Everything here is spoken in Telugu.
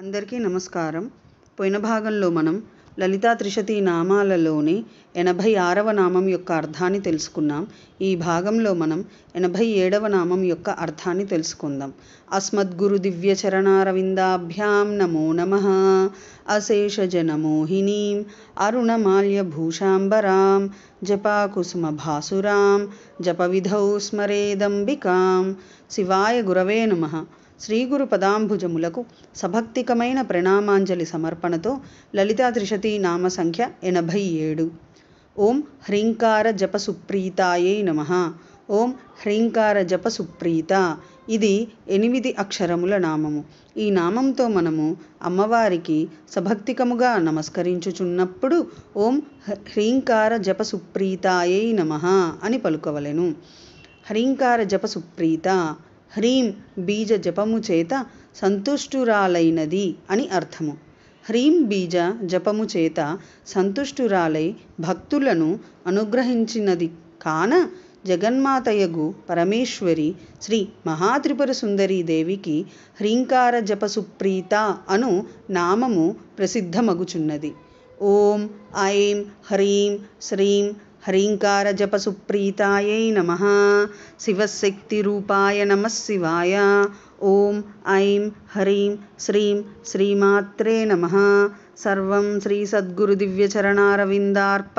అందరికీ నమస్కారం పోయిన భాగంలో మనం లలితా త్రిశతీ నామాలలోని ఎనభై ఆరవ నామం యొక్క అర్థాన్ని తెలుసుకున్నాం ఈ భాగంలో మనం ఎనభై ఏడవ నామం యొక్క అర్థాన్ని తెలుసుకుందాం అస్మద్గురు దివ్య చరణారవిందాభ్యాం నమో నమ భూషాంబరాం జపాకుసుమ భాసురాం జపవిధౌ స్మరేదంబికాం శివాయ గురవే నమ శ్రీగురు పదాంభుజములకు సభక్తికమైన ప్రణామాంజలి సమర్పణతో లలితా త్రిషతి నామ సంఖ్య ఎనభై ఏడు ఓం హ్రీంకార జప సుప్రీతాయే నమ ఓం హ్రీంకార జప సుప్రీత ఇది ఎనిమిది అక్షరముల నామము ఈ నామంతో మనము అమ్మవారికి సభక్తికముగా నమస్కరించుచున్నప్పుడు ఓం హ్రీంకార జప సుప్రీతాయే నమ అని పలుకవలెను హ్రీంకార జప సుప్రీత హ్రీం బీజ జపము చేత సంతుష్టురాలైనది అని అర్థము హ్రీం బీజ జపము చేత సంతుష్టురాలై భక్తులను అనుగ్రహించినది కాన జగన్మాతయగు పరమేశ్వరి శ్రీ మహాత్రిపుర దేవికి హ్రీంకార జప సుప్రీత అను నామము ప్రసిద్ధమగుచున్నది ఓం ఐం హ్రీం శ్రీం हरिङ्कारजपसुप्रीतायै नमः शिवशक्तिरूपाय नमः शिवाय ॐ ऐं ह्रीं श्रीं श्रीमात्रे नमः सर्वं श्रीसद्गुरुदिव्यचरणारविन्दार्प